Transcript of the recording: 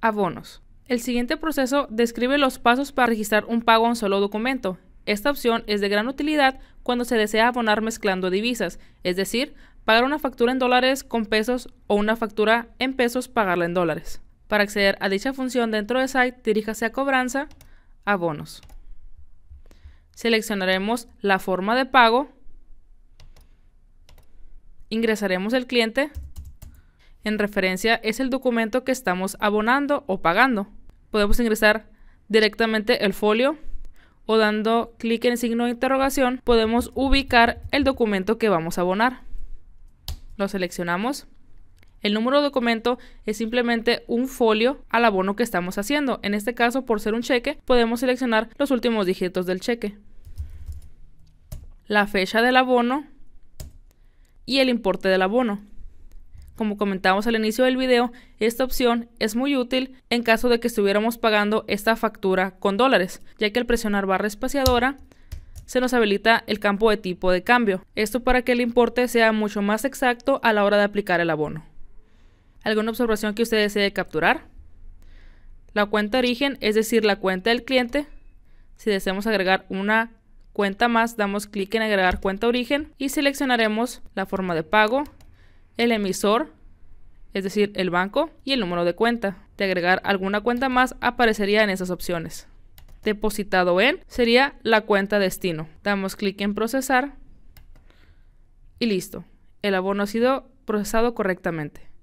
Abonos. El siguiente proceso describe los pasos para registrar un pago a un solo documento. Esta opción es de gran utilidad cuando se desea abonar mezclando divisas, es decir, pagar una factura en dólares con pesos o una factura en pesos pagarla en dólares. Para acceder a dicha función dentro de Site, diríjase a Cobranza, Abonos. Seleccionaremos la forma de pago, ingresaremos el cliente en referencia es el documento que estamos abonando o pagando. Podemos ingresar directamente el folio o dando clic en el signo de interrogación podemos ubicar el documento que vamos a abonar. Lo seleccionamos. El número de documento es simplemente un folio al abono que estamos haciendo. En este caso, por ser un cheque, podemos seleccionar los últimos dígitos del cheque. La fecha del abono y el importe del abono. Como comentábamos al inicio del video, esta opción es muy útil en caso de que estuviéramos pagando esta factura con dólares, ya que al presionar barra espaciadora se nos habilita el campo de tipo de cambio. Esto para que el importe sea mucho más exacto a la hora de aplicar el abono. ¿Alguna observación que usted desee capturar? La cuenta origen, es decir, la cuenta del cliente. Si deseamos agregar una cuenta más, damos clic en agregar cuenta origen y seleccionaremos la forma de pago, el emisor es decir, el banco y el número de cuenta. De agregar alguna cuenta más aparecería en esas opciones. Depositado en sería la cuenta destino. Damos clic en procesar y listo. El abono ha sido procesado correctamente.